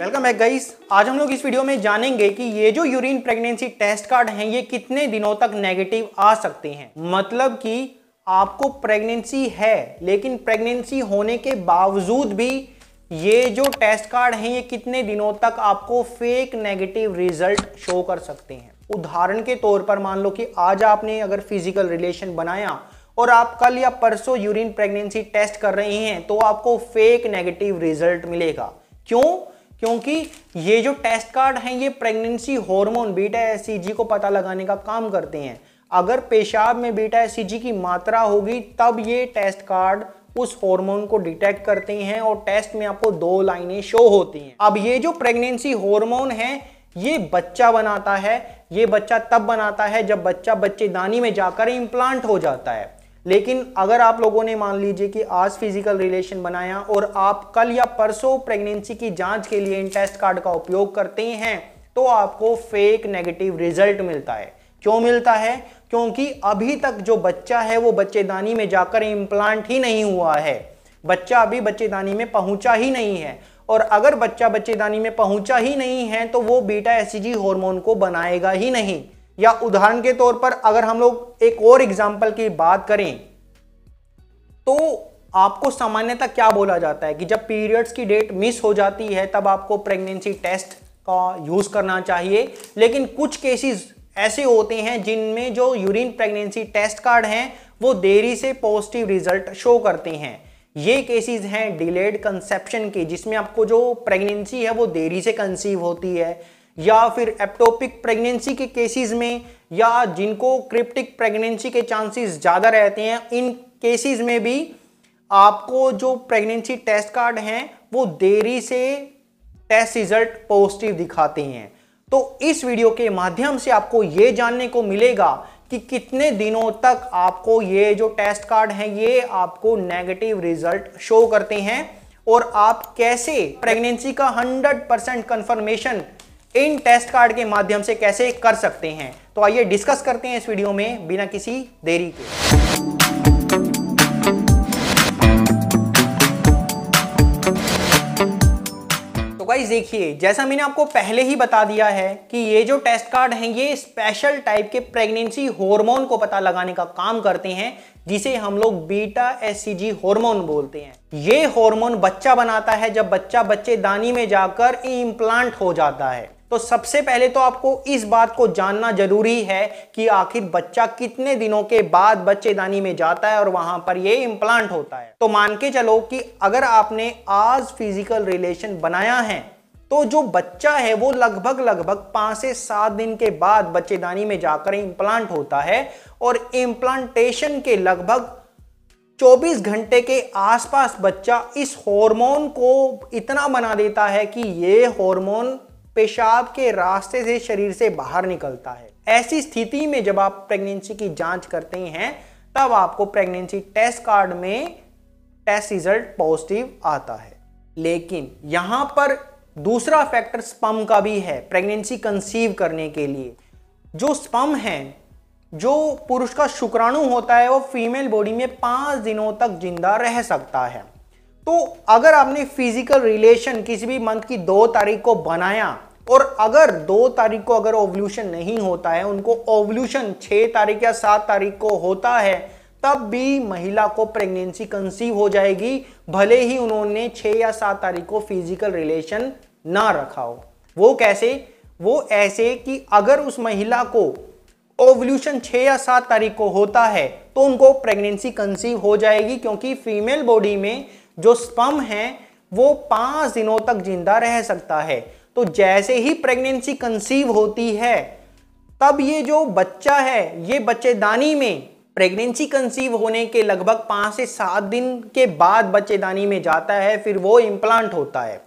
welcome back guys आज हम लोग इस वीडियो में जानेंगे कि ये जो यूरिन प्रेगनेंसी टेस्ट कार्ड हैं ये कितने दिनों तक नेगेटिव आ सकते हैं मतलब कि आपको प्रेगनेंसी है लेकिन प्रेगनेंसी होने के बावजूद भी ये जो टेस्ट कार्ड हैं ये कितने दिनों तक आपको फेक नेगेटिव रिजल्ट शो कर सकते हैं उदाहरण के तौर पर मान लो कि आज आपने अगर फिजिकल रिलेशन बनाया और आप कल या परसों यूरिन प्रेगनेंसी टेस्ट कर रहे हैं तो आपको फेक नेगेटिव रिजल्ट मिलेगा क्यों क्योंकि ये जो टेस्ट कार्ड हैं ये प्रेगनेंसी हार्मोन बीटा एस को पता लगाने का काम करते हैं अगर पेशाब में बीटा एस की मात्रा होगी तब ये टेस्ट कार्ड उस हार्मोन को डिटेक्ट करते हैं और टेस्ट में आपको दो लाइनें शो होती हैं अब ये जो प्रेगनेंसी हार्मोन है ये बच्चा बनाता है ये बच्चा तब बनाता है जब बच्चा बच्चेदानी में जाकर इम्प्लांट हो जाता है लेकिन अगर आप लोगों ने मान लीजिए कि आज फिजिकल रिलेशन बनाया और आप कल या परसों प्रेगनेंसी की जांच के लिए इन टेस्ट कार्ड का उपयोग करते हैं तो आपको फेक नेगेटिव रिजल्ट मिलता है क्यों मिलता है क्योंकि अभी तक जो बच्चा है वो बच्चेदानी में जाकर इम्प्लांट ही नहीं हुआ है बच्चा अभी बच्चेदानी में पहुंचा ही नहीं है और अगर बच्चा बच्चेदानी में पहुंचा ही नहीं है तो वो बीटा एसीजी हार्मोन को बनाएगा ही नहीं या उदाहरण के तौर पर अगर हम लोग एक और एग्जाम्पल की बात करें तो आपको सामान्यतः क्या बोला जाता है कि जब पीरियड्स की डेट मिस हो जाती है तब आपको प्रेगनेंसी टेस्ट का यूज करना चाहिए लेकिन कुछ केसेस ऐसे होते हैं जिनमें जो यूरिन प्रेगनेंसी टेस्ट कार्ड हैं वो देरी से पॉजिटिव रिजल्ट शो करते हैं ये केसेस हैं डिलेड कंसेप्शन के जिसमें आपको जो प्रेगनेंसी है वो देरी से कंसीव होती है या फिर एप्टोपिक प्रेगनेंसी के केसेस में या जिनको क्रिप्टिक प्रेगनेंसी के चांसेस ज़्यादा रहते हैं इन केसेस में भी आपको जो प्रेगनेंसी टेस्ट कार्ड हैं वो देरी से टेस्ट रिजल्ट पॉजिटिव दिखाते हैं तो इस वीडियो के माध्यम से आपको ये जानने को मिलेगा कि कितने दिनों तक आपको ये जो टेस्ट कार्ड हैं ये आपको नेगेटिव रिजल्ट शो करते हैं और आप कैसे प्रेगनेंसी का 100 परसेंट कन्फर्मेशन इन टेस्ट कार्ड के माध्यम से कैसे कर सकते हैं तो आइए डिस्कस करते हैं इस वीडियो में बिना किसी देरी के गाइस तो देखिए जैसा मैंने आपको पहले ही बता दिया है कि ये जो टेस्ट कार्ड हैं ये स्पेशल टाइप के प्रेगनेंसी हार्मोन को पता लगाने का काम करते हैं जिसे हम लोग बीटा एससीजी हार्मोन बोलते हैं ये हार्मोन बच्चा बनाता है जब बच्चा बच्चे दानी में जाकर इम्प्लांट हो जाता है तो सबसे पहले तो आपको इस बात को जानना जरूरी है कि आखिर बच्चा कितने दिनों के बाद बच्चेदानी में जाता है और वहां पर ये इम्प्लांट होता है तो मान के चलो कि अगर आपने आज फिजिकल रिलेशन बनाया है तो जो बच्चा है वो लगभग लगभग पाँच से सात दिन के बाद बच्चेदानी में जाकर इम्प्लांट होता है और इम्प्लांटेशन के लगभग 24 घंटे के आसपास बच्चा इस हार्मोन को इतना बना देता है कि ये हार्मोन पेशाब के रास्ते से शरीर से बाहर निकलता है ऐसी स्थिति में जब आप प्रेगनेंसी की जांच करते हैं तब आपको प्रेगनेंसी टेस्ट कार्ड में टेस्ट रिजल्ट पॉजिटिव आता है लेकिन यहां पर दूसरा फैक्टर स्पम का भी है प्रेगनेंसी कंसीव करने के लिए जो स्पम है जो पुरुष का शुक्राणु होता है वो फीमेल बॉडी में पाँच दिनों तक जिंदा रह सकता है तो अगर आपने फिजिकल रिलेशन किसी भी मंथ की दो तारीख को बनाया और अगर दो तारीख को अगर ओवल्यूशन नहीं होता है उनको ओवल्यूशन छह तारीख या सात तारीख को होता है तब भी महिला को प्रेगनेंसी कंसीव हो जाएगी भले ही उन्होंने छह या सात तारीख को फिजिकल रिलेशन ना रखा हो वो कैसे वो ऐसे कि अगर उस महिला को ओवल्यूशन छह या सात तारीख को होता है तो उनको प्रेगनेंसी कंसीव हो जाएगी क्योंकि फीमेल बॉडी में जो स्पम है वो पांच दिनों तक जिंदा रह सकता है तो जैसे ही प्रेगनेंसी कंसीव होती है तब ये जो बच्चा है ये बच्चेदानी में प्रेगनेंसी कंसीव होने के लगभग पांच से सात दिन के बाद बच्चेदानी में जाता है फिर वो इम्प्लांट होता है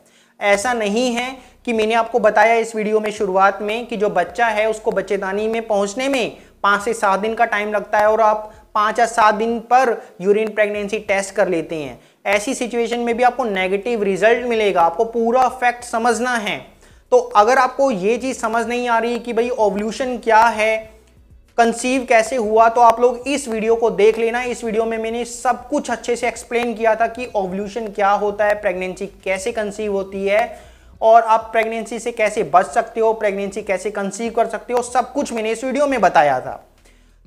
ऐसा नहीं है कि मैंने आपको बताया इस वीडियो में शुरुआत में कि जो बच्चा है उसको बच्चेदानी में पहुंचने में पांच से सात दिन का टाइम लगता है और आप पाँच या सात दिन पर यूरिन प्रेगनेंसी टेस्ट कर लेते हैं ऐसी सिचुएशन में भी आपको नेगेटिव रिजल्ट मिलेगा आपको पूरा फैक्ट समझना है तो अगर आपको ये चीज़ समझ नहीं आ रही कि भाई ओवल्यूशन क्या है कंसीव कैसे हुआ तो आप लोग इस वीडियो को देख लेना इस वीडियो में मैंने सब कुछ अच्छे से एक्सप्लेन किया था कि ओवल्यूशन क्या होता है प्रेगनेंसी कैसे कंसीव होती है और आप प्रेगनेंसी से कैसे बच सकते हो प्रेगनेंसी कैसे कंसीव कर सकते हो सब कुछ मैंने इस वीडियो में बताया था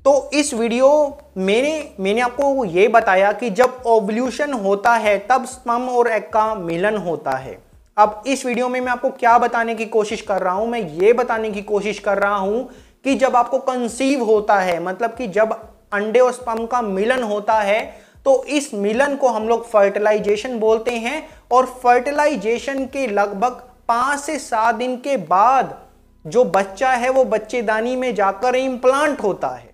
तो इस वीडियो मैंने मैंने आपको ये बताया कि जब ओवल्यूशन होता है तब स्पम और एग का मिलन होता है अब इस वीडियो में मैं आपको क्या बताने की कोशिश कर रहा हूं मैं ये बताने की कोशिश कर रहा हूं कि जब आपको कंसीव होता है मतलब कि जब अंडे और स्पम का मिलन होता है तो इस मिलन को हम लोग फर्टिलाइजेशन बोलते हैं और फर्टिलाइजेशन के लगभग पांच से सात दिन के बाद जो बच्चा है वो बच्चेदानी में जाकर इम्प्लांट होता है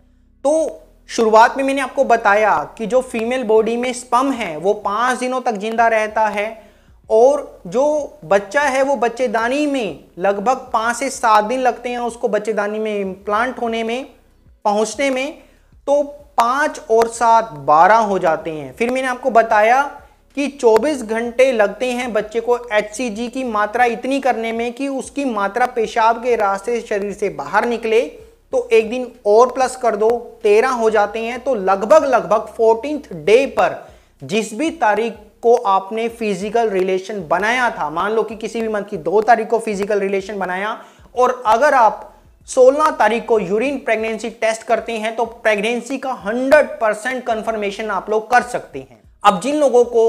तो शुरुआत में मैंने आपको बताया कि जो फीमेल बॉडी में स्पम है वो पाँच दिनों तक जिंदा रहता है और जो बच्चा है वो बच्चेदानी में लगभग पाँच से सात दिन लगते हैं उसको बच्चेदानी में इम्प्लांट होने में पहुंचने में तो पाँच और सात बारह हो जाते हैं फिर मैंने आपको बताया कि 24 घंटे लगते हैं बच्चे को एच की मात्रा इतनी करने में कि उसकी मात्रा पेशाब के रास्ते शरीर से बाहर निकले तो एक दिन और प्लस कर दो तेरह हो जाते हैं तो लगभग लगभग फोर्टीन डे पर जिस भी तारीख को आपने फिजिकल रिलेशन बनाया था मान लो कि किसी भी मंथ की दो तारीख को फिजिकल रिलेशन बनाया और अगर आप 16 तारीख को यूरिन प्रेगनेंसी टेस्ट करते हैं तो प्रेगनेंसी का 100 परसेंट कंफर्मेशन आप लोग कर सकते हैं अब जिन लोगों को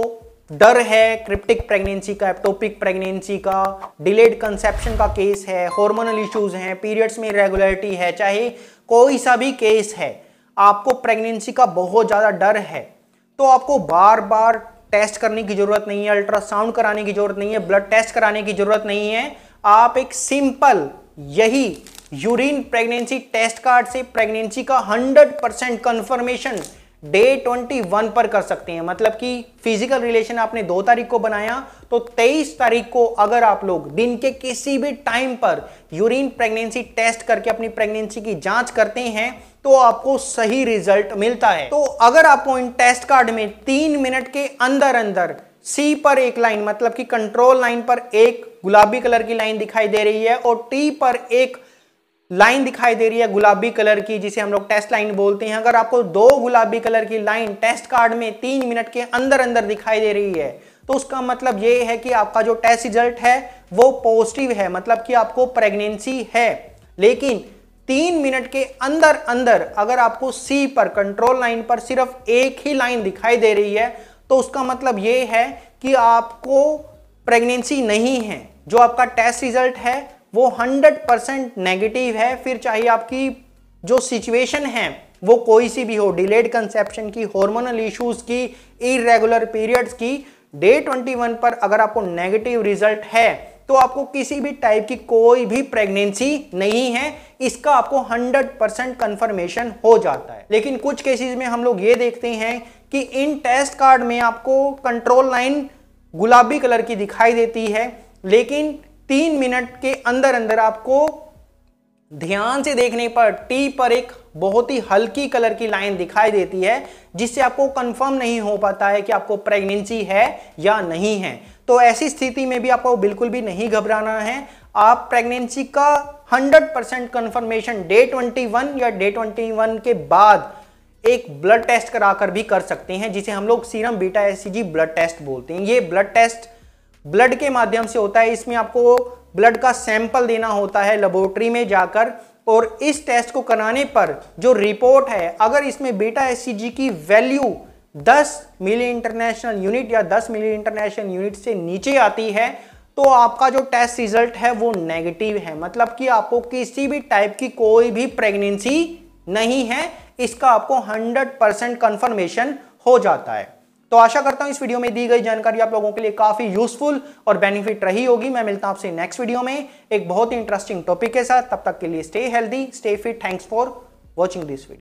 डर है क्रिप्टिक प्रेगनेंसी का एप्टोपिक प्रेगनेंसी का डिलेड कंसेप्शन का केस है हॉर्मोनल इश्यूज हैं पीरियड्स में इरेगुलरिटी है चाहे कोई सा भी केस है आपको प्रेगनेंसी का बहुत ज़्यादा डर है तो आपको बार बार टेस्ट करने की ज़रूरत नहीं है अल्ट्रासाउंड कराने की ज़रूरत नहीं है ब्लड टेस्ट कराने की ज़रूरत नहीं है आप एक सिंपल यही यूरिन प्रेगनेंसी टेस्ट कार्ड से प्रेगनेंसी का 100 परसेंट कन्फर्मेशन डे 21 पर कर सकते हैं मतलब कि फिजिकल रिलेशन आपने दो तारीख को बनाया तो 23 तारीख को अगर आप लोग दिन के किसी भी टाइम पर यूरिन प्रेगनेंसी टेस्ट करके अपनी प्रेगनेंसी की जांच करते हैं तो आपको सही रिजल्ट मिलता है तो अगर आपको इन टेस्ट कार्ड में तीन मिनट के अंदर अंदर सी पर एक लाइन मतलब कि कंट्रोल लाइन पर एक गुलाबी कलर की लाइन दिखाई दे रही है और टी पर एक लाइन दिखाई दे रही है गुलाबी कलर की जिसे हम लोग टेस्ट लाइन बोलते हैं अगर आपको दो गुलाबी कलर की लाइन टेस्ट कार्ड में तीन मिनट के अंदर अंदर दिखाई दे रही है तो उसका मतलब ये है कि आपका जो टेस्ट रिजल्ट है वो पॉजिटिव है मतलब कि आपको प्रेगनेंसी है लेकिन तीन मिनट के अंदर अंदर अगर आपको सी पर कंट्रोल लाइन पर सिर्फ एक ही लाइन दिखाई दे रही है तो उसका मतलब ये है कि आपको प्रेगनेंसी नहीं है जो आपका टेस्ट रिजल्ट है वो 100 परसेंट नेगेटिव है फिर चाहे आपकी जो सिचुएशन है वो कोई सी भी हो डिलेड कंसेप्शन की हॉर्मोनल इश्यूज की इरेगुलर पीरियड्स की डे 21 पर अगर आपको नेगेटिव रिजल्ट है तो आपको किसी भी टाइप की कोई भी प्रेगनेंसी नहीं है इसका आपको 100 परसेंट कन्फर्मेशन हो जाता है लेकिन कुछ केसेस में हम लोग ये देखते हैं कि इन टेस्ट कार्ड में आपको कंट्रोल लाइन गुलाबी कलर की दिखाई देती है लेकिन तीन मिनट के अंदर अंदर आपको ध्यान से देखने पर टी पर एक बहुत ही हल्की कलर की लाइन दिखाई देती है जिससे आपको कंफर्म नहीं हो पाता है कि आपको प्रेगनेंसी है या नहीं है तो ऐसी स्थिति में भी आपको बिल्कुल भी नहीं घबराना है आप प्रेगनेंसी का 100 परसेंट कन्फर्मेशन डे 21 या डे 21 के बाद एक ब्लड टेस्ट कराकर भी कर सकते हैं जिसे हम लोग serum beta S blood test बोलते हैं ये ब्लड टेस्ट ब्लड के माध्यम से होता है इसमें आपको ब्लड का सैंपल देना होता है लेबोरेटरी में जाकर और इस टेस्ट को कराने पर जो रिपोर्ट है अगर इसमें बीटा एस की वैल्यू 10 मिली इंटरनेशनल यूनिट या 10 मिली इंटरनेशनल यूनिट से नीचे आती है तो आपका जो टेस्ट रिजल्ट है वो नेगेटिव है मतलब कि आपको किसी भी टाइप की कोई भी प्रेगनेंसी नहीं है इसका आपको 100 परसेंट कन्फर्मेशन हो जाता है तो आशा करता हूं इस वीडियो में दी गई जानकारी आप लोगों के लिए काफी यूजफुल और बेनिफिट रही होगी मैं मिलता हूं आपसे नेक्स्ट वीडियो में एक बहुत ही इंटरेस्टिंग टॉपिक के साथ तब तक के लिए stay healthy stay fit thanks for watching this video